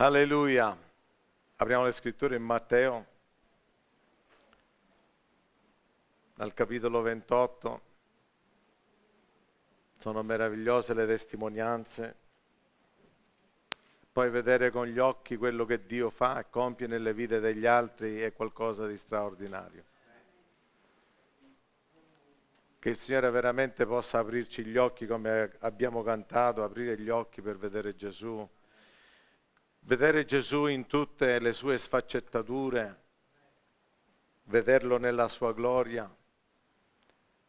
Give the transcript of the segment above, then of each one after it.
Alleluia. Apriamo le scritture in Matteo, dal capitolo 28. Sono meravigliose le testimonianze. Poi vedere con gli occhi quello che Dio fa e compie nelle vite degli altri è qualcosa di straordinario. Che il Signore veramente possa aprirci gli occhi come abbiamo cantato, aprire gli occhi per vedere Gesù, Vedere Gesù in tutte le sue sfaccettature, vederlo nella sua gloria,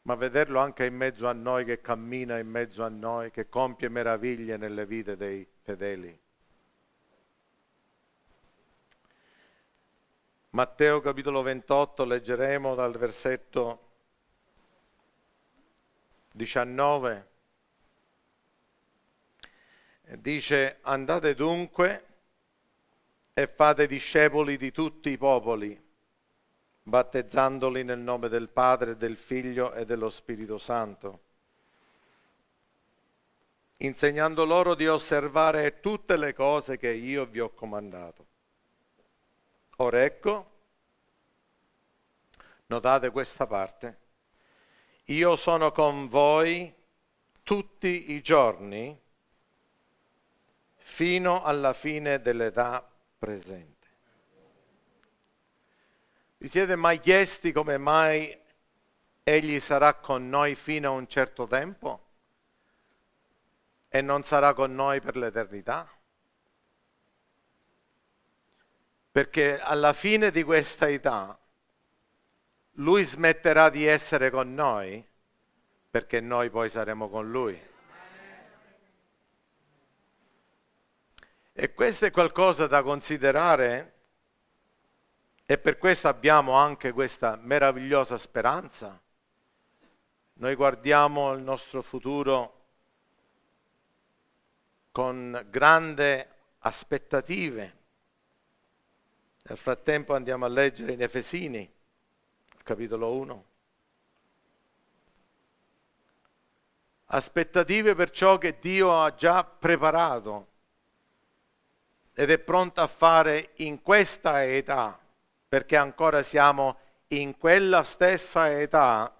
ma vederlo anche in mezzo a noi che cammina in mezzo a noi, che compie meraviglie nelle vite dei fedeli. Matteo capitolo 28 leggeremo dal versetto 19. Dice, andate dunque e fate discepoli di tutti i popoli, battezzandoli nel nome del Padre, del Figlio e dello Spirito Santo, insegnando loro di osservare tutte le cose che io vi ho comandato. Ora ecco, notate questa parte, io sono con voi tutti i giorni fino alla fine dell'età presente. Vi siete mai chiesti come mai Egli sarà con noi fino a un certo tempo e non sarà con noi per l'eternità? Perché alla fine di questa età Lui smetterà di essere con noi perché noi poi saremo con Lui. E questo è qualcosa da considerare e per questo abbiamo anche questa meravigliosa speranza. Noi guardiamo il nostro futuro con grandi aspettative. Nel frattempo andiamo a leggere in Efesini, capitolo 1. Aspettative per ciò che Dio ha già preparato ed è pronta a fare in questa età, perché ancora siamo in quella stessa età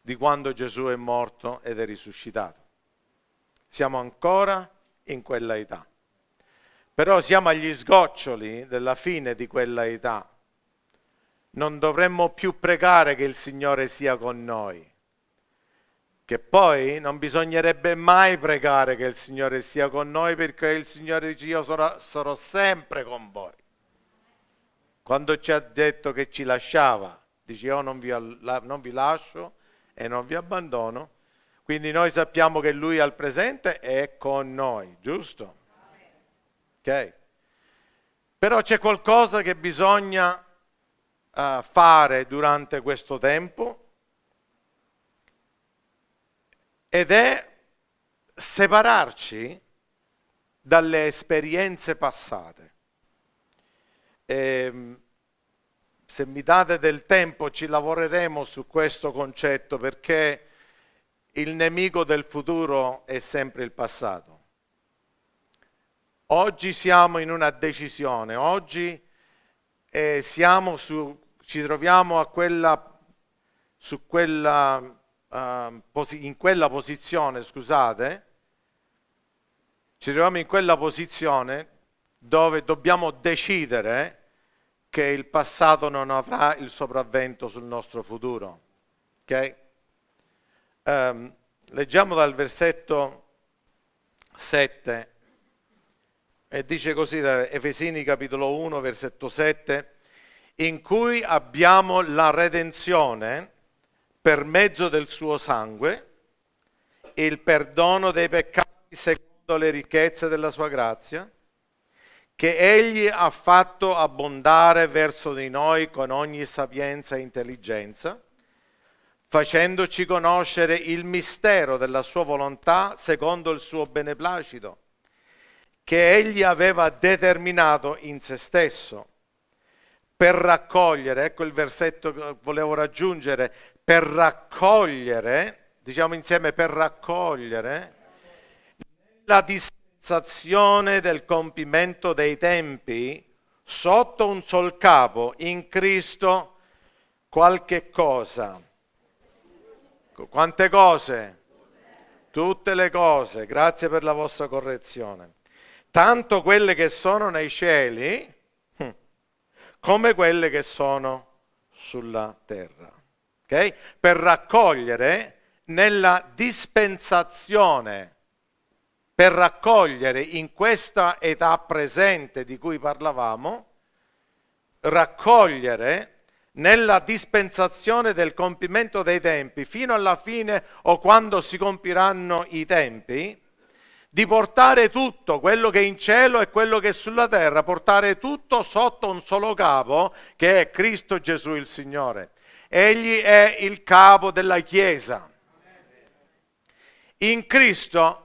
di quando Gesù è morto ed è risuscitato. Siamo ancora in quella età. Però siamo agli sgoccioli della fine di quella età. Non dovremmo più pregare che il Signore sia con noi, che poi non bisognerebbe mai pregare che il Signore sia con noi perché il Signore dice io sarò, sarò sempre con voi. Quando ci ha detto che ci lasciava, dice io non vi, non vi lascio e non vi abbandono, quindi noi sappiamo che Lui al presente è con noi, giusto? Ok? Però c'è qualcosa che bisogna uh, fare durante questo tempo ed è separarci dalle esperienze passate. E, ehm, se mi date del tempo ci lavoreremo su questo concetto perché il nemico del futuro è sempre il passato. Oggi siamo in una decisione, oggi eh, su, ci troviamo quella, su quella Ehm, in quella posizione, scusate, ci troviamo in quella posizione dove dobbiamo decidere che il passato non avrà il sopravvento sul nostro futuro. Ok? Um, leggiamo dal versetto 7 e dice così da Efesini capitolo 1 versetto 7 in cui abbiamo la redenzione per mezzo del suo sangue e il perdono dei peccati secondo le ricchezze della sua grazia, che egli ha fatto abbondare verso di noi con ogni sapienza e intelligenza, facendoci conoscere il mistero della sua volontà secondo il suo beneplacito, che egli aveva determinato in se stesso per raccogliere, ecco il versetto che volevo raggiungere, per raccogliere, diciamo insieme per raccogliere, la dispensazione del compimento dei tempi sotto un sol capo, in Cristo, qualche cosa. Quante cose? Tutte le cose, grazie per la vostra correzione. Tanto quelle che sono nei cieli, come quelle che sono sulla terra. Okay? Per raccogliere nella dispensazione, per raccogliere in questa età presente di cui parlavamo, raccogliere nella dispensazione del compimento dei tempi fino alla fine o quando si compiranno i tempi, di portare tutto quello che è in cielo e quello che è sulla terra, portare tutto sotto un solo capo che è Cristo Gesù il Signore. Egli è il capo della Chiesa. In Cristo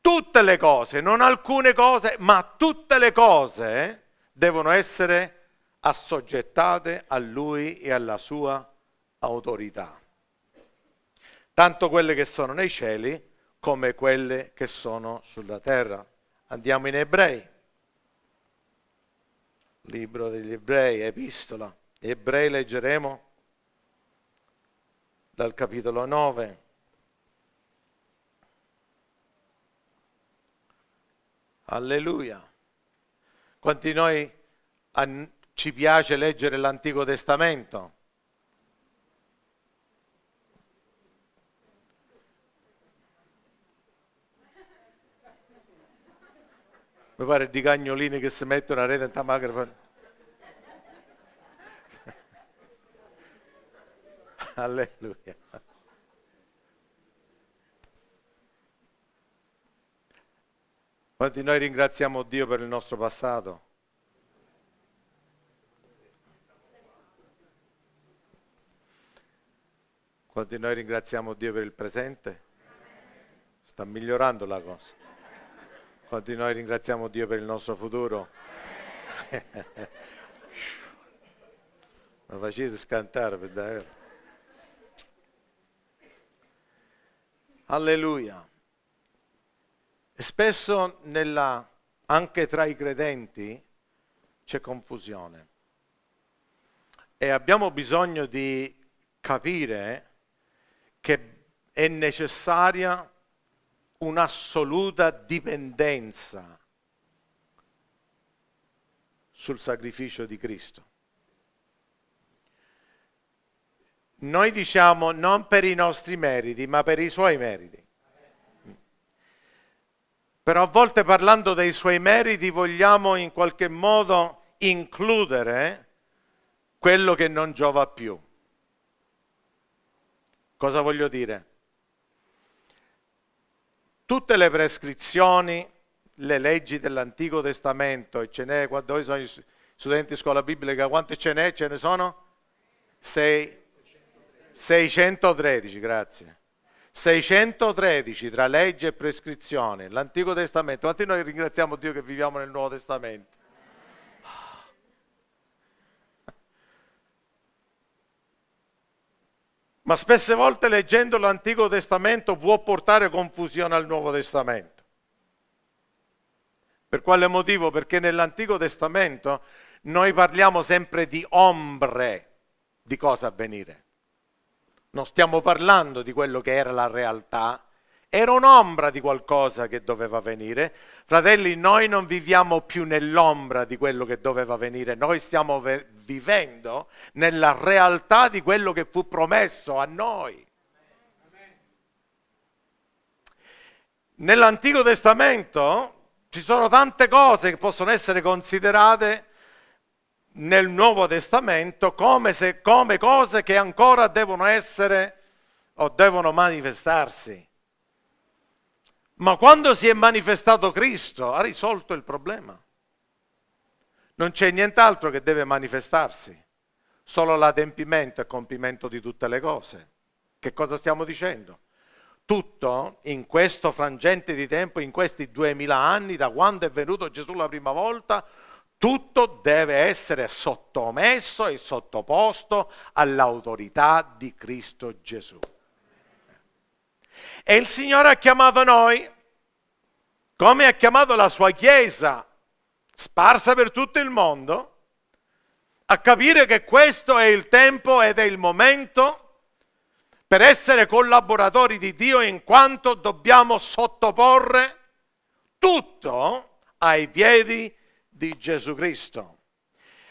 tutte le cose, non alcune cose, ma tutte le cose devono essere assoggettate a lui e alla sua autorità. Tanto quelle che sono nei cieli come quelle che sono sulla terra. Andiamo in Ebrei, libro degli Ebrei, epistola. Ebrei leggeremo dal capitolo 9. Alleluia. Quanti di noi ci piace leggere l'Antico Testamento? mi pare di cagnolini che si mettono a rete in macchina. Alleluia. Quanti noi ringraziamo Dio per il nostro passato? Quanti noi ringraziamo Dio per il presente? Sta migliorando la cosa. Quanti noi ringraziamo Dio per il nostro futuro? Ma facete scantare per dare. Alleluia. E spesso nella, anche tra i credenti c'è confusione e abbiamo bisogno di capire che è necessaria un'assoluta dipendenza sul sacrificio di Cristo. Noi diciamo non per i nostri meriti, ma per i suoi meriti. Però a volte parlando dei suoi meriti vogliamo in qualche modo includere quello che non giova più. Cosa voglio dire? tutte le prescrizioni, le leggi dell'Antico Testamento, e ce n'è, dove sono sono studenti di scuola biblica, quante ce n'è? Ce ne sono? 6, 613, grazie. 613 tra legge e prescrizione, l'Antico Testamento. Infatti noi ringraziamo Dio che viviamo nel Nuovo Testamento. ma spesse volte leggendo l'Antico Testamento può portare confusione al Nuovo Testamento. Per quale motivo? Perché nell'Antico Testamento noi parliamo sempre di ombre di cosa avvenire. Non stiamo parlando di quello che era la realtà, era un'ombra di qualcosa che doveva venire. Fratelli, noi non viviamo più nell'ombra di quello che doveva venire, noi stiamo ve- vivendo nella realtà di quello che fu promesso a noi. Nell'Antico Testamento ci sono tante cose che possono essere considerate nel Nuovo Testamento come, se, come cose che ancora devono essere o devono manifestarsi. Ma quando si è manifestato Cristo ha risolto il problema. Non c'è nient'altro che deve manifestarsi, solo l'adempimento e compimento di tutte le cose. Che cosa stiamo dicendo? Tutto in questo frangente di tempo, in questi duemila anni, da quando è venuto Gesù la prima volta, tutto deve essere sottomesso e sottoposto all'autorità di Cristo Gesù. E il Signore ha chiamato noi, come ha chiamato la sua Chiesa, sparsa per tutto il mondo, a capire che questo è il tempo ed è il momento per essere collaboratori di Dio in quanto dobbiamo sottoporre tutto ai piedi di Gesù Cristo.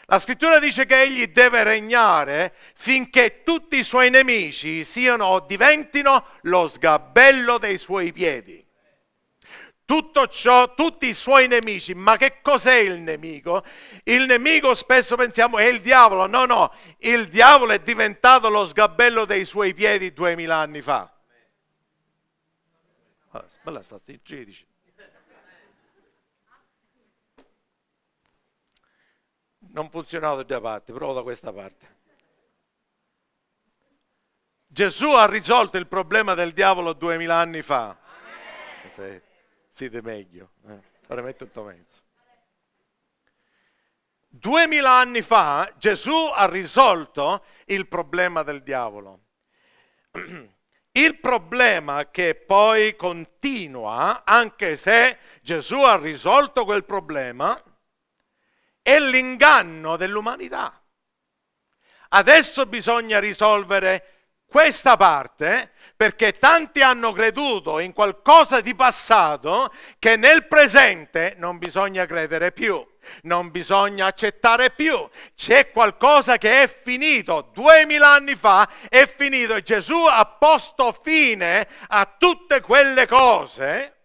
La scrittura dice che egli deve regnare finché tutti i suoi nemici siano o diventino lo sgabello dei suoi piedi. Tutto ciò, tutti i suoi nemici, ma che cos'è il nemico? Il nemico spesso pensiamo è il diavolo, no no, il diavolo è diventato lo sgabello dei suoi piedi duemila anni fa. Ah, bella statistica, non funzionava da due parti, provo da questa parte. Gesù ha risolto il problema del diavolo duemila anni fa. Se siete meglio, eh? ora metto tutto mezzo. Duemila anni fa Gesù ha risolto il problema del diavolo. Il problema che poi continua, anche se Gesù ha risolto quel problema, è l'inganno dell'umanità. Adesso bisogna risolvere questa parte perché tanti hanno creduto in qualcosa di passato che nel presente non bisogna credere più, non bisogna accettare più. C'è qualcosa che è finito, duemila anni fa è finito e Gesù ha posto fine a tutte quelle cose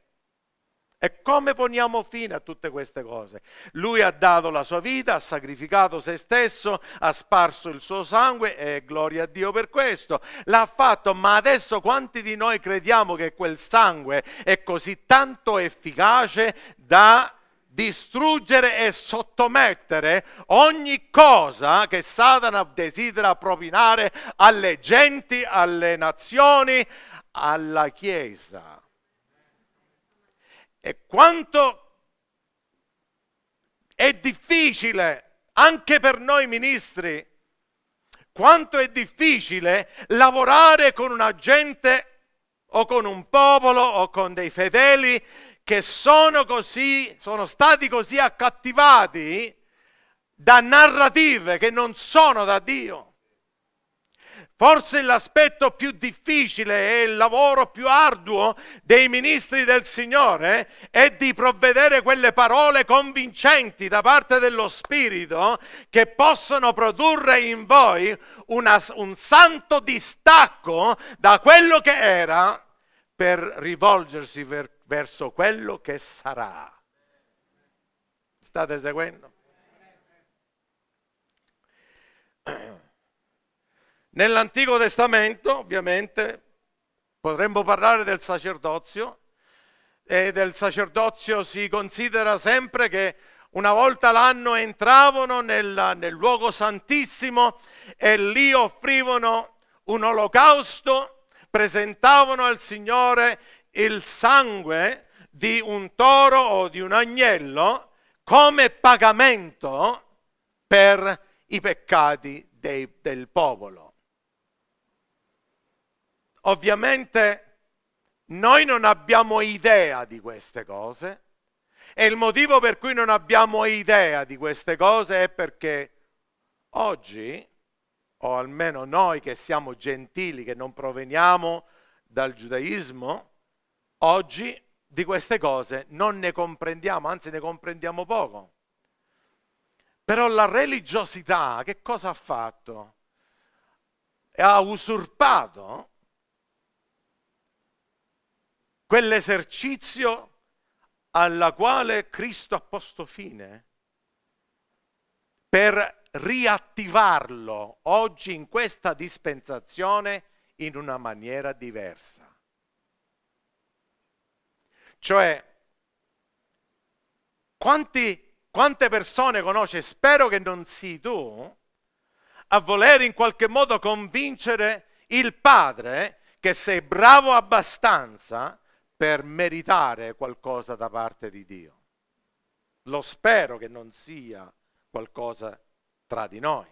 e come poniamo fine a tutte queste cose? Lui ha dato la sua vita, ha sacrificato se stesso, ha sparso il suo sangue e gloria a Dio per questo. L'ha fatto, ma adesso quanti di noi crediamo che quel sangue è così tanto efficace da distruggere e sottomettere ogni cosa che Satana desidera propinare alle genti, alle nazioni, alla Chiesa? E quanto è difficile anche per noi ministri, quanto è difficile lavorare con una gente o con un popolo o con dei fedeli che sono così, sono stati così accattivati da narrative che non sono da Dio. Forse l'aspetto più difficile e il lavoro più arduo dei ministri del Signore eh, è di provvedere quelle parole convincenti da parte dello Spirito che possono produrre in voi una, un santo distacco da quello che era per rivolgersi ver, verso quello che sarà. State seguendo? Nell'Antico Testamento, ovviamente, potremmo parlare del sacerdozio e del sacerdozio si considera sempre che una volta l'anno entravano nel, nel luogo santissimo e lì offrivano un olocausto, presentavano al Signore il sangue di un toro o di un agnello come pagamento per i peccati dei, del popolo. Ovviamente noi non abbiamo idea di queste cose e il motivo per cui non abbiamo idea di queste cose è perché oggi, o almeno noi che siamo gentili, che non proveniamo dal giudaismo, oggi di queste cose non ne comprendiamo, anzi ne comprendiamo poco. Però la religiosità che cosa ha fatto? Ha usurpato quell'esercizio alla quale Cristo ha posto fine per riattivarlo oggi in questa dispensazione in una maniera diversa. Cioè, quanti, quante persone conosce, spero che non sii tu, a voler in qualche modo convincere il padre che sei bravo abbastanza per meritare qualcosa da parte di Dio. Lo spero che non sia qualcosa tra di noi.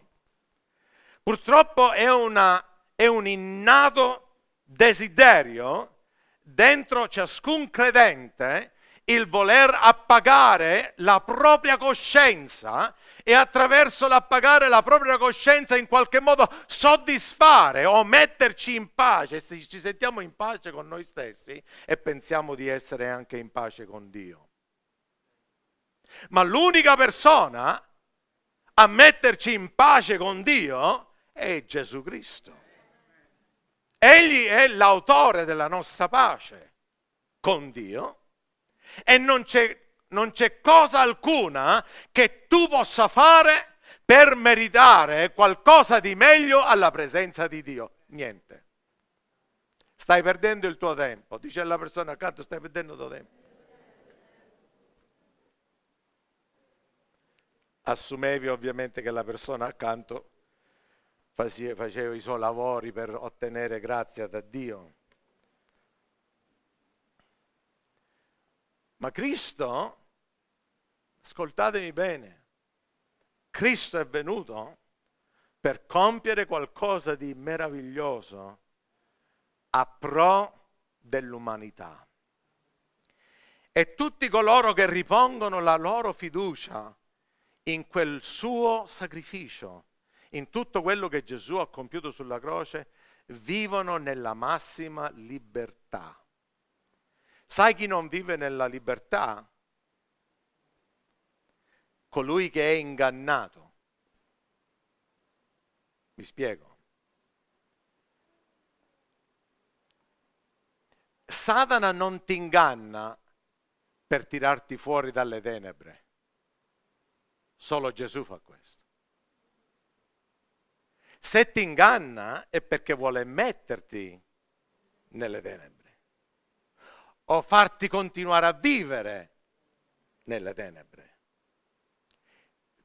Purtroppo è, una, è un innato desiderio dentro ciascun credente il voler appagare la propria coscienza e attraverso l'appagare la propria coscienza in qualche modo soddisfare o metterci in pace, se ci sentiamo in pace con noi stessi e pensiamo di essere anche in pace con Dio. Ma l'unica persona a metterci in pace con Dio è Gesù Cristo. Egli è l'autore della nostra pace con Dio e non c'è, non c'è cosa alcuna che tu possa fare per meritare qualcosa di meglio alla presenza di Dio. Niente. Stai perdendo il tuo tempo. Dice alla persona accanto, stai perdendo il tuo tempo. Assumevi ovviamente che la persona accanto faceva i suoi lavori per ottenere grazia da Dio. Ma Cristo, ascoltatemi bene, Cristo è venuto per compiere qualcosa di meraviglioso a pro dell'umanità. E tutti coloro che ripongono la loro fiducia in quel suo sacrificio, in tutto quello che Gesù ha compiuto sulla croce, vivono nella massima libertà. Sai chi non vive nella libertà? Colui che è ingannato. Mi spiego. Satana non ti inganna per tirarti fuori dalle tenebre. Solo Gesù fa questo. Se ti inganna è perché vuole metterti nelle tenebre o farti continuare a vivere nelle tenebre.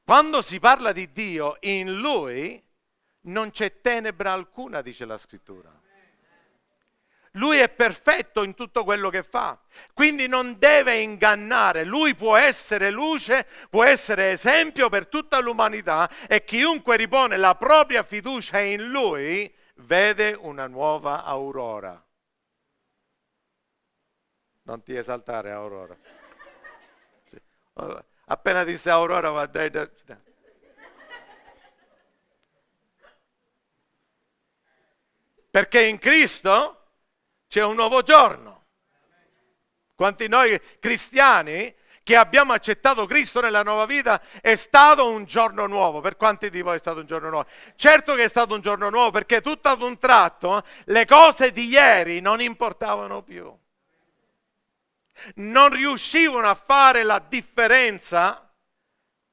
Quando si parla di Dio, in Lui non c'è tenebra alcuna, dice la scrittura. Lui è perfetto in tutto quello che fa, quindi non deve ingannare. Lui può essere luce, può essere esempio per tutta l'umanità e chiunque ripone la propria fiducia in lui vede una nuova aurora. Non ti esaltare, Aurora. Cioè, appena disse Aurora, va dai. dai. Perché in Cristo c'è un nuovo giorno. Quanti noi cristiani che abbiamo accettato Cristo nella nuova vita è stato un giorno nuovo. Per quanti di voi è stato un giorno nuovo? Certo che è stato un giorno nuovo perché tutto ad un tratto le cose di ieri non importavano più non riuscivano a fare la differenza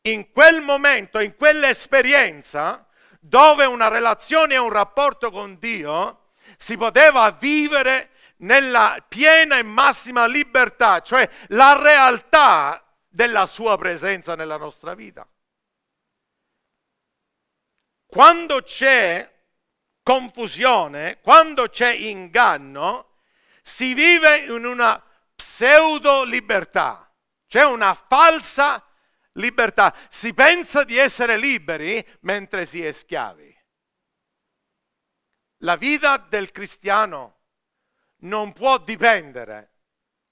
in quel momento, in quell'esperienza, dove una relazione e un rapporto con Dio si poteva vivere nella piena e massima libertà, cioè la realtà della sua presenza nella nostra vita. Quando c'è confusione, quando c'è inganno, si vive in una pseudo libertà, c'è una falsa libertà. Si pensa di essere liberi mentre si è schiavi. La vita del cristiano non può dipendere,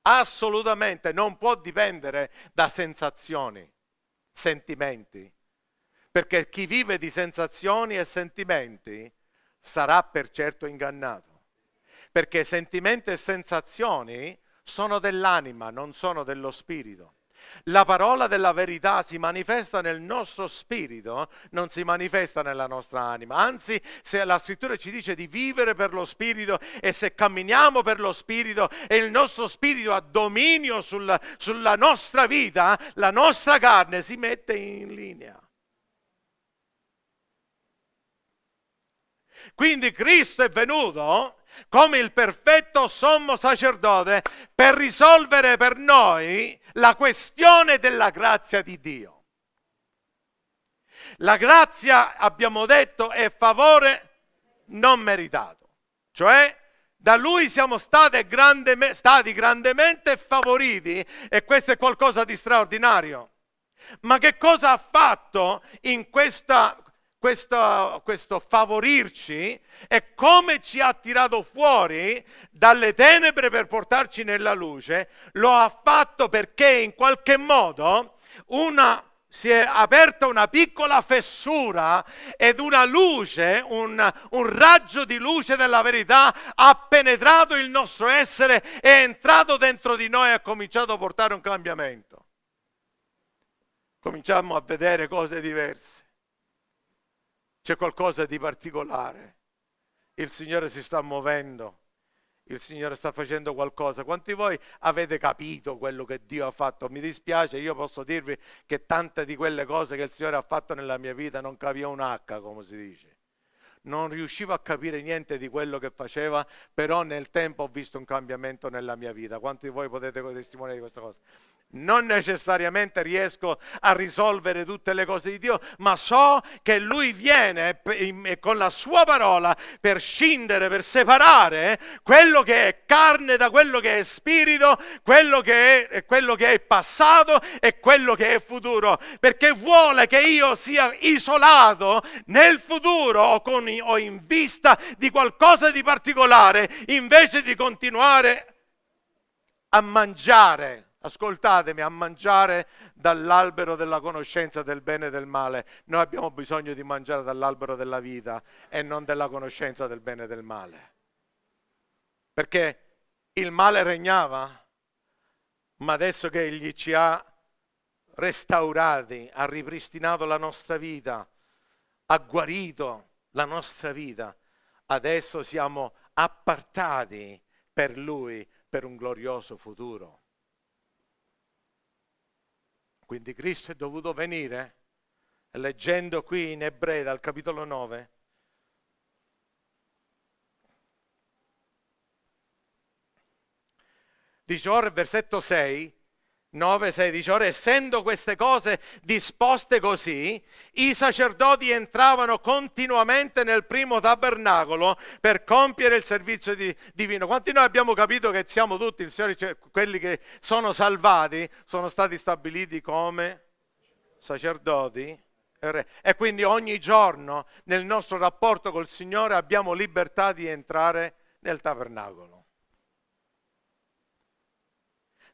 assolutamente non può dipendere da sensazioni, sentimenti, perché chi vive di sensazioni e sentimenti sarà per certo ingannato, perché sentimenti e sensazioni sono dell'anima, non sono dello spirito. La parola della verità si manifesta nel nostro spirito, non si manifesta nella nostra anima. Anzi, se la scrittura ci dice di vivere per lo spirito e se camminiamo per lo spirito e il nostro spirito ha dominio sul, sulla nostra vita, la nostra carne si mette in linea. Quindi Cristo è venuto come il perfetto sommo sacerdote per risolvere per noi la questione della grazia di Dio. La grazia, abbiamo detto, è favore non meritato, cioè da lui siamo stati, grandeme, stati grandemente favoriti e questo è qualcosa di straordinario. Ma che cosa ha fatto in questa questo, questo favorirci e come ci ha tirato fuori dalle tenebre per portarci nella luce, lo ha fatto perché in qualche modo una si è aperta una piccola fessura ed una luce, un, un, raggio di luce della verità ha penetrato il nostro essere, è entrato dentro di noi e ha cominciato a portare un cambiamento. Cominciamo a vedere cose diverse. C'è qualcosa di particolare. Il Signore si sta muovendo. Il Signore sta facendo qualcosa. Quanti di voi avete capito quello che Dio ha fatto? Mi dispiace, io posso dirvi che tante di quelle cose che il Signore ha fatto nella mia vita non capivo un H, come si dice. Non riuscivo a capire niente di quello che faceva, però nel tempo ho visto un cambiamento nella mia vita. Quanti di voi potete testimoniare di questa cosa? Non necessariamente riesco a risolvere tutte le cose di Dio, ma so che Lui viene con la Sua parola per scindere, per separare eh, quello che è carne da quello che è spirito, quello che è, quello che è passato e quello che è futuro, perché vuole che io sia isolato nel futuro o, con, o in vista di qualcosa di particolare, invece di continuare a mangiare Ascoltatemi a mangiare dall'albero della conoscenza del bene e del male. Noi abbiamo bisogno di mangiare dall'albero della vita e non della conoscenza del bene e del male. Perché il male regnava, ma adesso che egli ci ha restaurati, ha ripristinato la nostra vita, ha guarito la nostra vita, adesso siamo appartati per lui per un glorioso futuro. Quindi Cristo è dovuto venire, leggendo qui in Ebrei dal capitolo 9, dice ora il versetto 6, 9, 16 ore, essendo queste cose disposte così, i sacerdoti entravano continuamente nel primo tabernacolo per compiere il servizio di, divino. Quanti noi abbiamo capito che siamo tutti, il Signore, cioè, quelli che sono salvati, sono stati stabiliti come sacerdoti? E quindi ogni giorno nel nostro rapporto col Signore abbiamo libertà di entrare nel tabernacolo.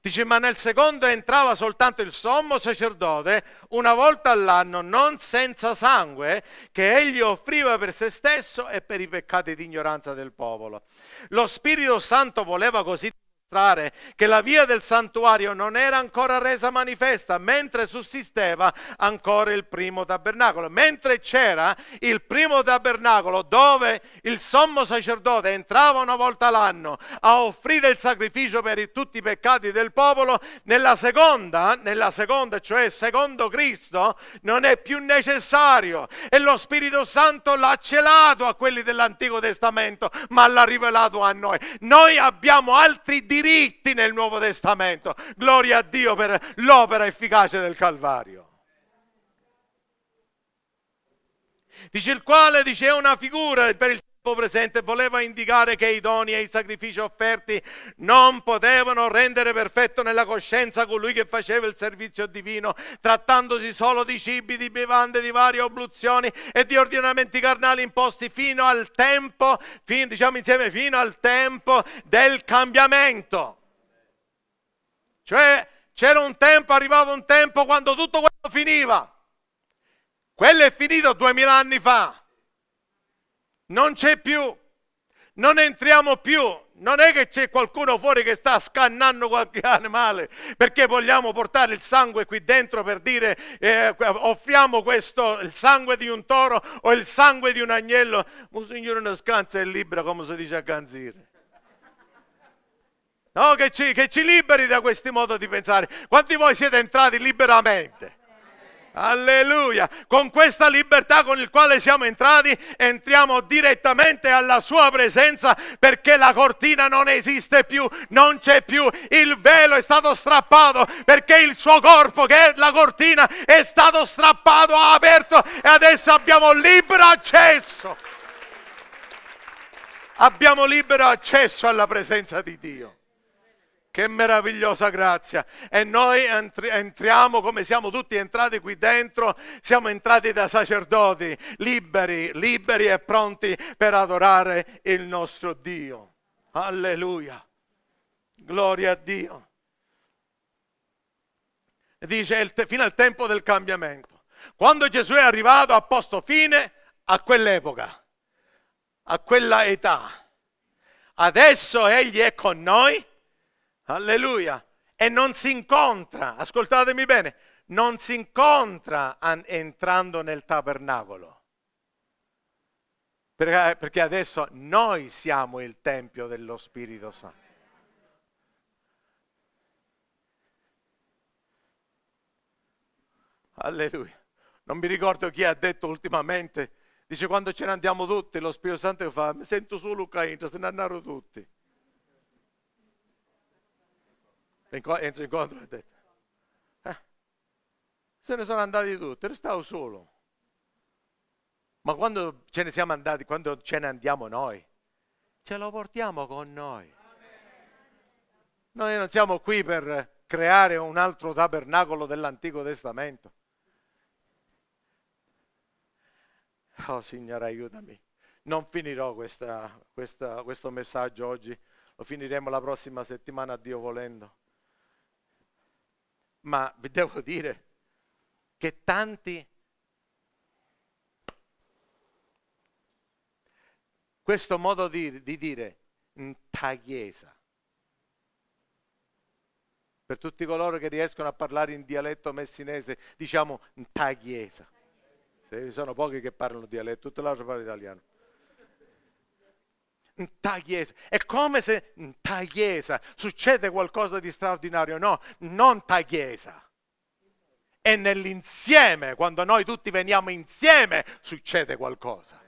Dice, ma nel secondo entrava soltanto il sommo sacerdote una volta all'anno, non senza sangue, che egli offriva per se stesso e per i peccati di ignoranza del popolo. Lo Spirito Santo voleva così dimostrare che la via del santuario non era ancora resa manifesta, mentre sussisteva ancora il primo tabernacolo. Mentre c'era il primo tabernacolo dove il sommo sacerdote entrava una volta l'anno a offrire il sacrificio per tutti i peccati del popolo, nella seconda, nella seconda cioè secondo Cristo, non è più necessario e lo Spirito Santo l'ha celato a quelli dell'Antico Testamento, ma l'ha rivelato a noi. Noi abbiamo altri diritti diritti nel Nuovo Testamento. Gloria a Dio per l'opera efficace del Calvario. Dice il quale, dice, è una figura per il tempo presente voleva indicare che i doni e i sacrifici offerti non potevano rendere perfetto nella coscienza colui che faceva il servizio divino, trattandosi solo di cibi, di bevande, di varie obluzioni e di ordinamenti carnali imposti fino al tempo, fin, diciamo insieme, fino al tempo del cambiamento. Cioè c'era un tempo, arrivava un tempo quando tutto quello finiva. Quello è finito duemila anni fa non c'è più, non entriamo più. Non è che c'è qualcuno fuori che sta scannando qualche animale perché vogliamo portare il sangue qui dentro per dire eh, offriamo questo, il sangue di un toro o il sangue di un agnello. Un signore non scansa e libera come si dice a Ganzire. No, che ci, che ci liberi da questi modi di pensare. Quanti di voi siete entrati liberamente? Alleluia! Con questa libertà con il quale siamo entrati, entriamo direttamente alla sua presenza perché la cortina non esiste più, non c'è più, il velo è stato strappato perché il suo corpo che è la cortina è stato strappato, ha aperto e adesso abbiamo libero accesso. Abbiamo libero accesso alla presenza di Dio. Che meravigliosa grazia! E noi entriamo come siamo tutti entrati qui dentro, siamo entrati da sacerdoti, liberi, liberi e pronti per adorare il nostro Dio. Alleluia! Gloria a Dio. Dice fino al tempo del cambiamento. Quando Gesù è arrivato ha posto fine a quell'epoca, a quella età. Adesso Egli è con noi Alleluia. E non si incontra, ascoltatemi bene, non si incontra entrando nel tabernacolo. Perché adesso noi siamo il Tempio dello Spirito Santo. Alleluia. Non mi ricordo chi ha detto ultimamente, dice quando ce ne andiamo tutti, lo Spirito Santo fa, mi sento solo Caino, cioè se ne andano tutti. entro incontro e ha detto, eh, se ne sono andati tutti, restavo solo. Ma quando ce ne siamo andati, quando ce ne andiamo noi, ce lo portiamo con noi. Noi non siamo qui per creare un altro tabernacolo dell'Antico Testamento. Oh Signore, aiutami. Non finirò questa, questa, questo messaggio oggi, lo finiremo la prossima settimana, Dio volendo ma vi devo dire che tanti... Questo modo di, di dire, chiesa per tutti coloro che riescono a parlare in dialetto messinese, diciamo ta chiesa Se sono pochi che parlano dialetto, tutti l'altro parlano italiano ta chiesa. È come se ta chiesa succede qualcosa di straordinario. No, non ta chiesa. È nell'insieme, quando noi tutti veniamo insieme, succede qualcosa.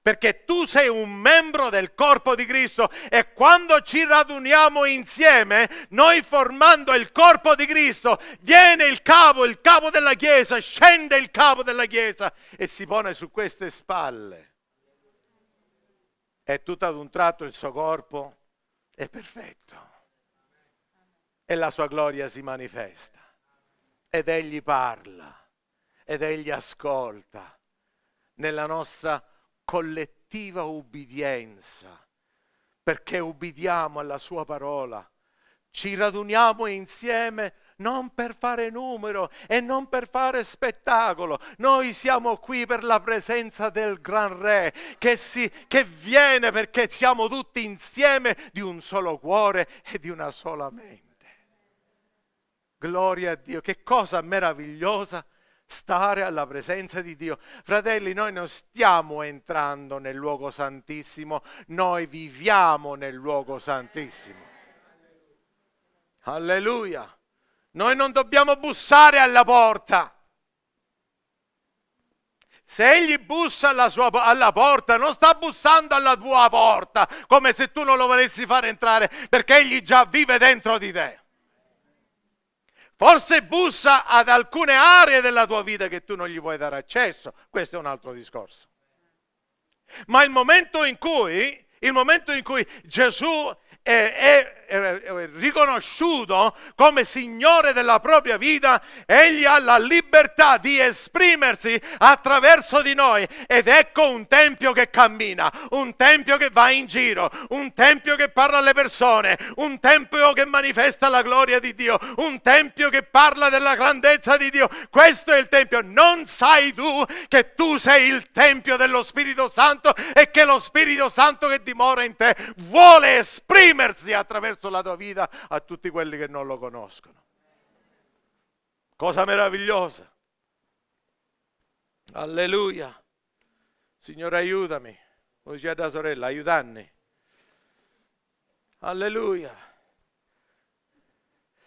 Perché tu sei un membro del corpo di Cristo e quando ci raduniamo insieme, noi formando il corpo di Cristo, viene il capo, il capo della Chiesa, scende il capo della Chiesa e si pone su queste spalle e tutto ad un tratto il suo corpo è perfetto e la sua gloria si manifesta ed egli parla ed egli ascolta nella nostra collettiva ubbidienza perché ubbidiamo alla sua parola ci raduniamo insieme non per fare numero e non per fare spettacolo. Noi siamo qui per la presenza del Gran Re che, si, che viene perché siamo tutti insieme di un solo cuore e di una sola mente. Gloria a Dio, che cosa meravigliosa stare alla presenza di Dio. Fratelli, noi non stiamo entrando nel luogo santissimo, noi viviamo nel luogo santissimo. Alleluia. Noi non dobbiamo bussare alla porta. Se egli bussa alla, sua, alla porta, non sta bussando alla tua porta, come se tu non lo volessi fare entrare, perché egli già vive dentro di te. Forse bussa ad alcune aree della tua vita che tu non gli vuoi dare accesso, questo è un altro discorso. Ma il momento in cui, momento in cui Gesù eh, è, è riconosciuto come Signore della propria vita, Egli ha la libertà di esprimersi attraverso di noi. Ed ecco un tempio che cammina, un tempio che va in giro, un tempio che parla alle persone, un tempio che manifesta la gloria di Dio, un tempio che parla della grandezza di Dio. Questo è il tempio. Non sai tu che tu sei il tempio dello Spirito Santo e che lo Spirito Santo che dimora in te vuole esprimersi attraverso verso la tua vita a tutti quelli che non lo conoscono. Cosa meravigliosa. Alleluia. Signore aiutami. Come diceva la sorella, aiutanni. Alleluia.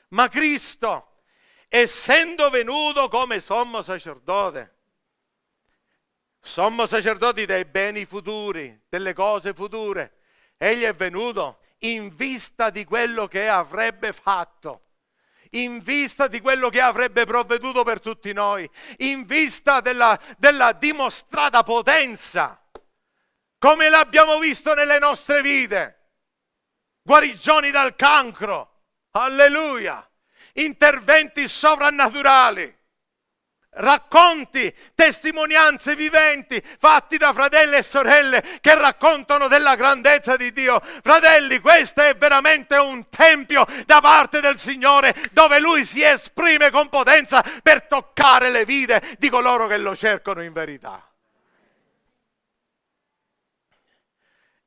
Ma Cristo, essendo venuto come sommo sacerdote, sommo sacerdote dei beni futuri, delle cose future, egli è venuto in vista di quello che avrebbe fatto in vista di quello che avrebbe provveduto per tutti noi, in vista della, della, dimostrata potenza, come l'abbiamo visto nelle nostre vite. Guarigioni dal cancro, alleluia, interventi sovrannaturali, racconti, testimonianze viventi fatti da fratelli e sorelle che raccontano della grandezza di Dio. Fratelli, questo è veramente un tempio da parte del Signore dove Lui si esprime con potenza per toccare le vite di coloro che lo cercano in verità.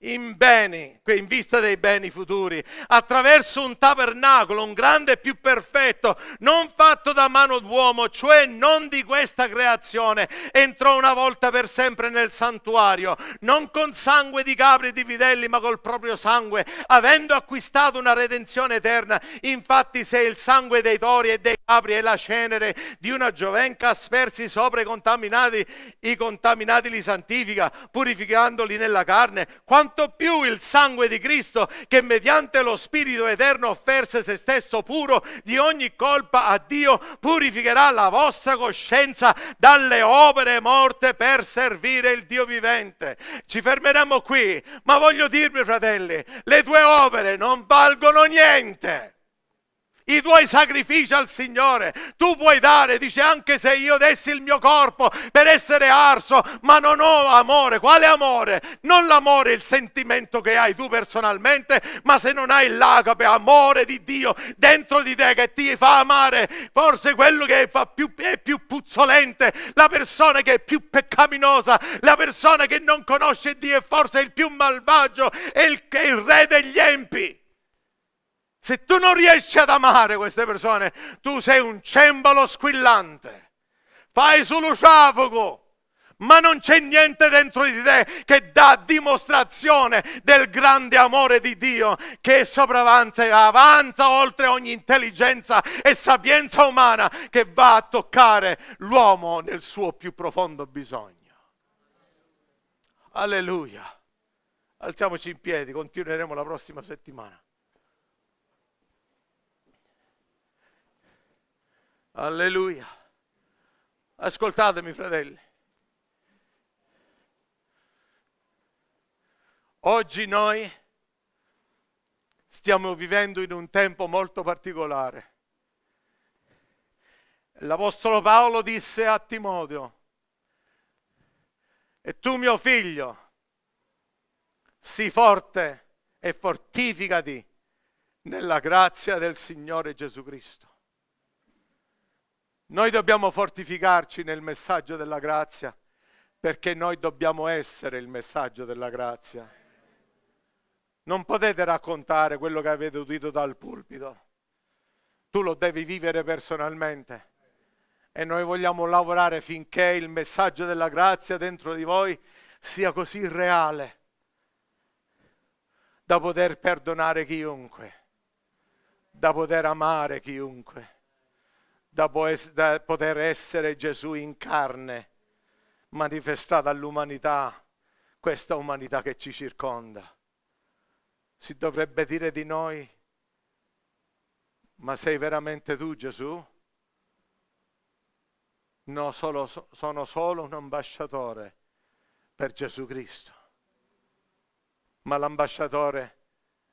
in beni, in vista dei beni futuri, attraverso un tabernacolo, un grande e più perfetto, non fatto da mano d'uomo, cioè non di questa creazione, entrò una volta per sempre nel santuario, non con sangue di capri e di videlli, ma col proprio sangue, avendo acquistato una redenzione eterna. Infatti se il sangue dei tori e dei capri e la cenere di una giovenca spersi sopra i contaminati, i contaminati li santifica, purificandoli nella carne, quanto quanto più il sangue di Cristo che mediante lo Spirito Eterno offerse se stesso puro di ogni colpa a Dio, purificherà la vostra coscienza dalle opere morte per servire il Dio vivente. Ci fermeremo qui, ma voglio dirvi fratelli, le tue opere non valgono niente i tuoi sacrifici al Signore. Tu puoi dare, dice, anche se io dessi il mio corpo per essere arso, ma non ho amore. Quale amore? Non l'amore, il sentimento che hai tu personalmente, ma se non hai l'agape, amore di Dio dentro di te che ti fa amare, forse quello che fa più, è più puzzolente, la persona che è più peccaminosa, la persona che non conosce Dio e forse il più malvagio, è il, è il re degli empi. Se tu non riesci ad amare queste persone, tu sei un cembalo squillante. Fai solo sciafoco ma non c'è niente dentro di te che dà dimostrazione del grande amore di Dio che sopravanza e avanza oltre ogni intelligenza e sapienza umana che va a toccare l'uomo nel suo più profondo bisogno. Alleluia. Alziamoci in piedi, continueremo la prossima settimana. Alleluia. Ascoltatemi, fratelli. Oggi noi stiamo vivendo in un tempo molto particolare. L'Apostolo Paolo disse a Timoteo, e tu mio figlio, sii forte e fortificati nella grazia del Signore Gesù Cristo. Noi dobbiamo fortificarci nel messaggio della grazia perché noi dobbiamo essere il messaggio della grazia. Non potete raccontare quello che avete udito dal pulpito. Tu lo devi vivere personalmente. E noi vogliamo lavorare finché il messaggio della grazia dentro di voi sia così reale da poter perdonare chiunque, da poter amare chiunque da, poter essere Gesù in carne, manifestata all'umanità, questa umanità che ci circonda. Si dovrebbe dire di noi, ma sei veramente tu Gesù? No, solo, sono solo un ambasciatore per Gesù Cristo. Ma l'ambasciatore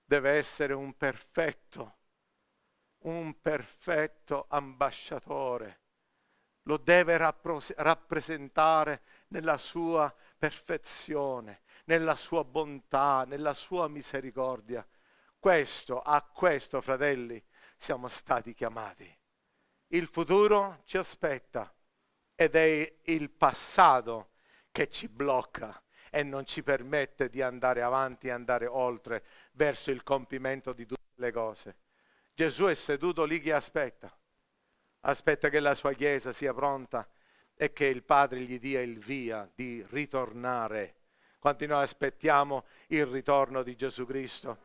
deve essere un perfetto un perfetto ambasciatore. Lo deve rappresentare nella sua perfezione, nella sua bontà, nella sua misericordia. Questo, a questo, fratelli, siamo stati chiamati. Il futuro ci aspetta ed è il passato che ci blocca e non ci permette di andare avanti andare oltre verso il compimento di tutte le cose. Gesù è seduto lì che aspetta, aspetta che la sua Chiesa sia pronta e che il Padre gli dia il via di ritornare. Quanti noi aspettiamo il ritorno di Gesù Cristo?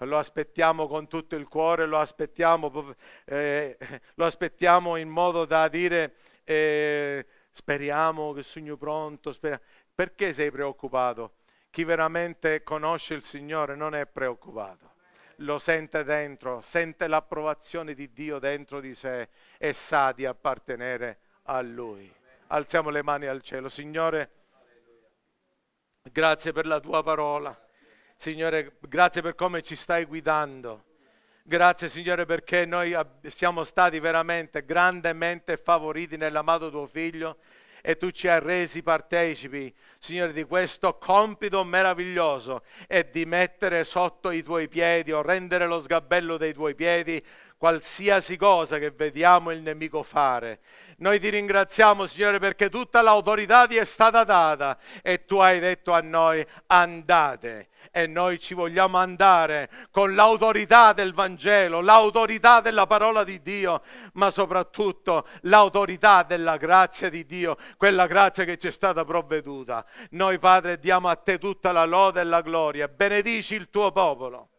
Lo aspettiamo con tutto il cuore, lo aspettiamo, eh, lo aspettiamo in modo da dire eh, speriamo che il sogno pronto. Speriamo. Perché sei preoccupato? Chi veramente conosce il Signore non è preoccupato lo sente dentro, sente l'approvazione di Dio dentro di sé e sa di appartenere a Lui. Alziamo le mani al cielo. Signore, grazie per la tua parola. Signore, grazie per come ci stai guidando. Grazie Signore perché noi siamo stati veramente grandemente favoriti nell'amato tuo figlio e tu ci hai resi partecipi, Signore, di questo compito meraviglioso e di mettere sotto i tuoi piedi o rendere lo sgabello dei tuoi piedi qualsiasi cosa che vediamo il nemico fare. Noi ti ringraziamo, Signore, perché tutta l'autorità ti è stata data e tu hai detto a noi andate. E noi ci vogliamo andare con l'autorità del Vangelo, l'autorità della parola di Dio, ma soprattutto l'autorità della grazia di Dio, quella grazia che ci è stata provveduta. Noi, Padre, diamo a te tutta la lode e la gloria. Benedici il tuo popolo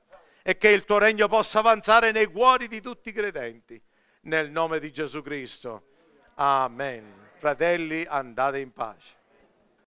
e che il tuo regno possa avanzare nei cuori di tutti i credenti. Nel nome di Gesù Cristo. Amen. Fratelli, andate in pace.